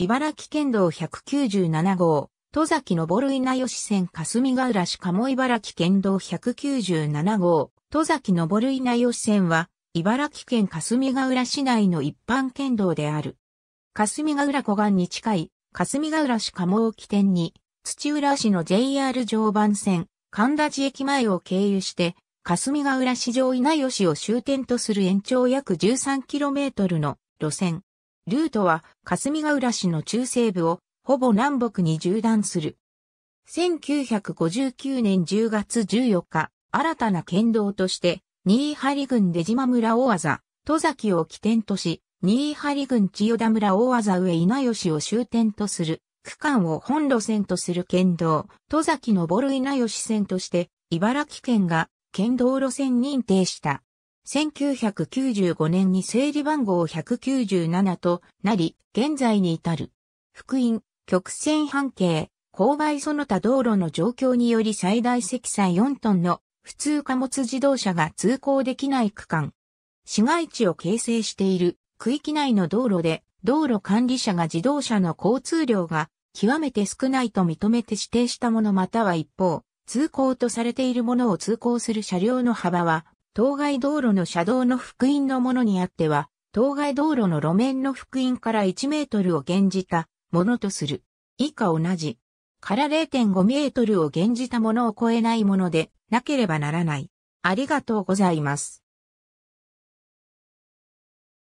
茨城県道197号、戸崎る稲吉線霞ヶ浦市鴨茨城県道197号、戸崎る稲吉線は、茨城県霞ヶ浦市内の一般県道である。霞ヶ浦湖岸に近い、霞ヶ浦市鴨を起点に、土浦市の JR 常磐線、神田寺駅前を経由して、霞ヶ浦市場稲吉を終点とする延長約 13km の路線、ルートは霞ヶ浦市の中西部をほぼ南北に縦断する。1959年10月14日、新たな県道として、新居張郡出島村大技、戸崎を起点とし、新居張郡千代田村大技上稲吉を終点とする、区間を本路線とする県道、戸崎登る稲吉線として、茨城県が県道路線認定した。1995年に整理番号197となり、現在に至る。福音、曲線半径、勾配その他道路の状況により最大積載4トンの普通貨物自動車が通行できない区間。市街地を形成している区域内の道路で道路管理者が自動車の交通量が極めて少ないと認めて指定したものまたは一方、通行とされているものを通行する車両の幅は当該道路の車道の福音のものにあっては、当該道路の路面の福音から1メートルを減じたものとする。以下同じ。から0.5メートルを減じたものを超えないものでなければならない。ありがとうございます。